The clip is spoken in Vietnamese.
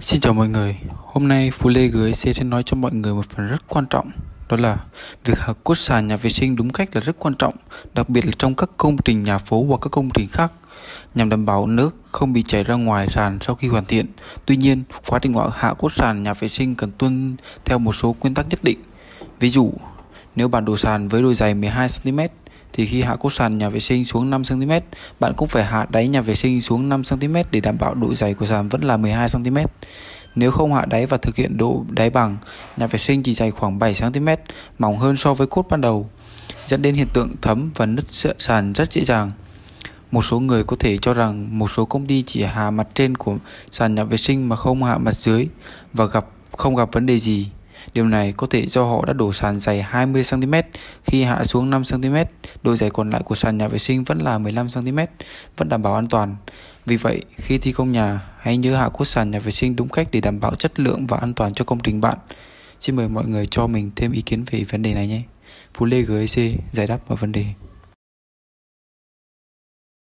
Xin chào mọi người, hôm nay Phú Lê gửi sẽ nói cho mọi người một phần rất quan trọng đó là việc hạ cốt sàn nhà vệ sinh đúng cách là rất quan trọng, đặc biệt là trong các công trình nhà phố và các công trình khác nhằm đảm bảo nước không bị chảy ra ngoài sàn sau khi hoàn thiện. Tuy nhiên, quá trình hạ cốt sàn nhà vệ sinh cần tuân theo một số nguyên tắc nhất định. Ví dụ, nếu bạn đổ sàn với độ dày 12 cm thì khi hạ cốt sàn nhà vệ sinh xuống 5cm, bạn cũng phải hạ đáy nhà vệ sinh xuống 5cm để đảm bảo độ dày của sàn vẫn là 12cm. Nếu không hạ đáy và thực hiện độ đáy bằng, nhà vệ sinh chỉ dày khoảng 7cm, mỏng hơn so với cốt ban đầu, dẫn đến hiện tượng thấm và nứt sàn rất dễ dàng. Một số người có thể cho rằng một số công ty chỉ hạ mặt trên của sàn nhà vệ sinh mà không hạ mặt dưới và gặp không gặp vấn đề gì. Điều này có thể do họ đã đổ sàn dày 20cm khi hạ xuống 5cm, độ dày còn lại của sàn nhà vệ sinh vẫn là 15cm, vẫn đảm bảo an toàn. Vì vậy, khi thi công nhà, hãy nhớ hạ cốt sàn nhà vệ sinh đúng cách để đảm bảo chất lượng và an toàn cho công trình bạn. Xin mời mọi người cho mình thêm ý kiến về vấn đề này nhé. Phú Lê GEC giải đáp mọi vấn đề.